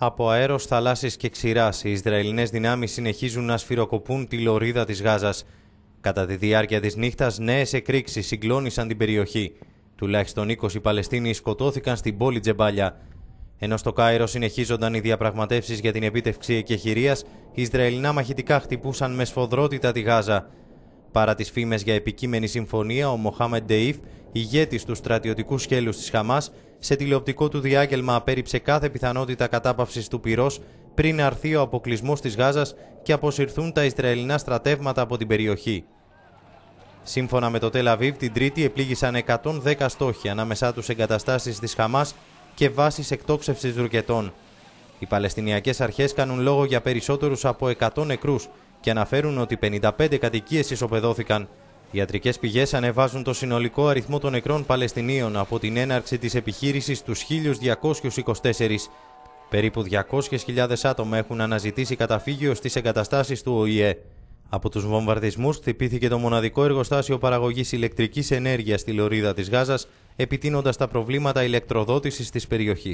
Από αέρος, θαλάσσης και ξηράς, οι Ισραηλινές δυνάμεις συνεχίζουν να σφυροκοπούν τη λωρίδα της Γάζας. Κατά τη διάρκεια της νύχτας, νέες εκρήξεις συγκλώνησαν την περιοχή. Τουλάχιστον 20 Παλαιστίνοι σκοτώθηκαν στην πόλη Τζεμπάλια. Ενώ στο Κάιρο συνεχίζονταν οι διαπραγματεύσεις για την επίτευξη εκεχηρίας, οι Ισραηλινά μαχητικά χτυπούσαν με σφοδρότητα τη Γάζα. Παρά τις φήμες για επικείμενη συμφωνία, ο Μοχάμεντ Ντεϊφ ηγέτης του στρατιωτικού σχέλους της Χαμάς, σε τηλεοπτικό του διάγγελμα απέρριψε κάθε πιθανότητα κατάπαυσης του πυρός πριν αρθεί ο αποκλεισμός της Γάζας και αποσυρθούν τα Ισραηλινά στρατεύματα από την περιοχή. Σύμφωνα με το Τελαβίβ, την Τρίτη επλήγησαν 110 στόχοι ανάμεσά τους εγκαταστάσεις της Χαμάς και βάσεις εκτόξευσης ρουκετών. Οι Παλαιστινιακές αρχές κάνουν λόγο για περισσότερους από 100 νεκρούς και αναφέρουν ότι 55 κατοικίες ισοπεδώθηκαν ιατρικές πηγές ανεβάζουν το συνολικό αριθμό των νεκρών Παλαιστινίων από την έναρξη της επιχείρησης τους 1.224. Περίπου 200.000 άτομα έχουν αναζητήσει καταφύγιο στις εγκαταστάσεις του ΟΗΕ. Από τους βομβαρδισμούς χτυπήθηκε το μοναδικό εργοστάσιο παραγωγής ηλεκτρικής ενέργειας στη Λωρίδα της Γάζας, επιτείνοντας τα προβλήματα ηλεκτροδότησης της περιοχής.